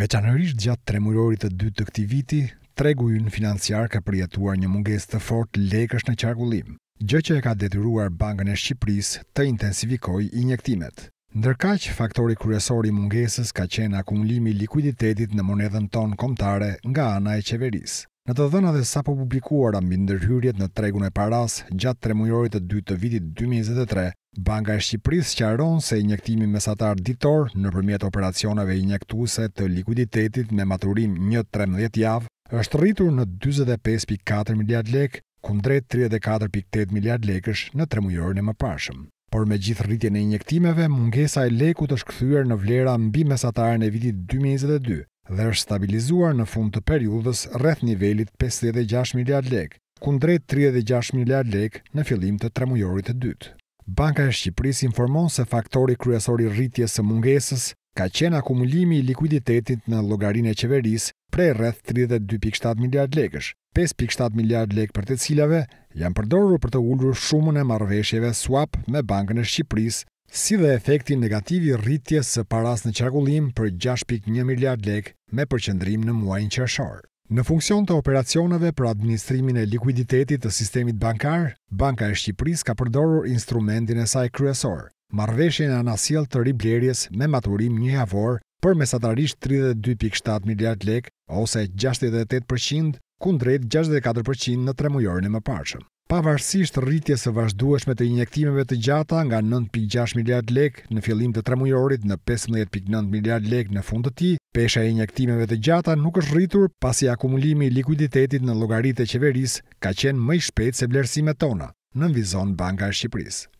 Veçanërisht gjatë tremujorit të dytë të këtij viti, tregu ynë financiar ka përjetuar një mungesë të fortë lekësh në qarkullim, gjë që e ka detyruar Bankën e Shqipërisë të intensifikojë injektimet. Ndërkaq, faktori kryesor i mungesës ka qenë akumulimi i likuiditetit në monedhën tonë kombëtare nga ana e qeverisë. Në të dhëna dhe sa po publikuar mbi ndërhyrjet në tregun e paras gjatë tre mujorit të dy të vitit 2023, Banka e Shqipëris qaron se injektimi mesatar ditor në përmjet operacionave injektuse të likuiditetit me maturim 1 13 javë është rritur në 25.4 miliard lek, kundrejt 34.8 miliard lekësh në tre mujorin e më pashëm. Por me gjithë rritjen e injektimeve, mungesa e lekut është këthyër në vlera mbi mesatarën e vitit 2022, dhe është stabilizuar në fund të periudhës rreth nivelit 56 miliard lek, kundrejt 36 miliard lek në fillim të tremujorit të dytë. Banka e Shqipëris informon se faktori kryesori rritjes së mungesës ka qenë akumulimi i likuiditetit në logarin e qeveris prej rreth 32.7 miliard lekësh, 5.7 miliard lek për të cilave janë përdorur për të ullur shumën e marveshjeve swap me Bankën e Shqipëris si dhe efektin negativi rritjes së paras në qarkullim për 6.1 miljard lek me përqendrim në muajnë qërëshor. Në funksion të operacioneve për administrimin e likuiditetit të sistemit bankar, Banka e Shqipëris ka përdorur instrumentin e saj kryesor, marveshje në anasil të riblerjes me maturim një javor për mesatarisht 32.7 miljard lek ose 68% kundrejt 64% në tremujorën e më parqëm pavarësisht rritjes së vazhdueshme të injektimeve të gjata nga 9.6 miliard lek në fillim të tremujorit në 15.9 miliard lek në fund të tij, pesha e injektimeve të gjata nuk është rritur pasi akumulimi i likuiditetit në llogaritë e qeverisë ka qenë më i shpejtë se vlerësimet tona, nënvizon Banka e Shqipërisë.